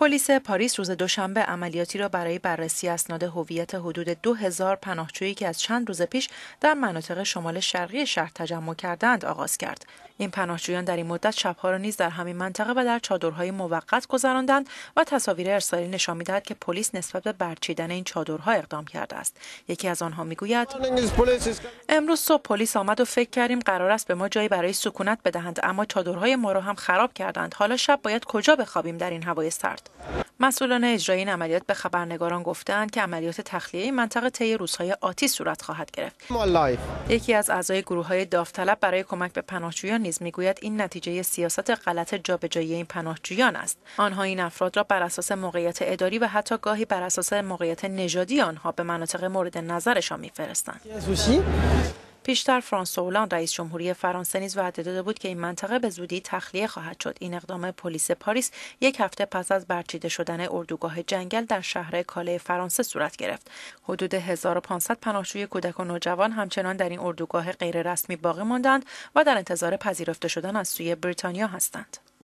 پلیس پاریس روز دوشنبه عملیاتی را برای بررسی اسناد هویت حدود 2000 پناهجویی که از چند روز پیش در مناطق شمال شرقی شهر تجمع کردند آغاز کرد. این پناهجویان در این مدت شبها را نیز در همین منطقه و در چادرهای موقت گذراندند و تصاویر ارسالی نشان میدهد که پلیس نسبت به برچیدن این چادرها اقدام کرده است یکی از آنها میگوید امروز صبح پلیس آمد و فکر کردیم قرار است به ما جایی برای سکونت بدهند اما چادرهای ما را هم خراب کردند حالا شب باید کجا بخوابیم در این هوای سرد مسئولان اجرای این عملیات به خبرنگاران گفتند که عملیات تخلیه منطقه طی روزهای آتی صورت خواهد گرفت. یکی از اعضای گروه های داوطلب برای کمک به پناهجویان نیز میگوید این نتیجه سیاست غلط جابجایی این پناهجویان است. آنها این افراد را بر اساس موقعیت اداری و حتی گاهی بر اساس موقعیت نژادی آنها به مناطق مورد نظرشان میفرستند. پیشتر فرانسولان رئیس جمهوری فرانسه نیز وعده داده بود که این منطقه به زودی تخلیه خواهد شد این اقدام پلیس پاریس یک هفته پس از برچیده شدن اردوگاه جنگل در شهر کاله فرانسه صورت گرفت حدود 1500 پناهجوی کودک و نوجوان همچنان در این اردوگاه غیررسمی باقی ماندند و در انتظار پذیرفته شدن از سوی بریتانیا هستند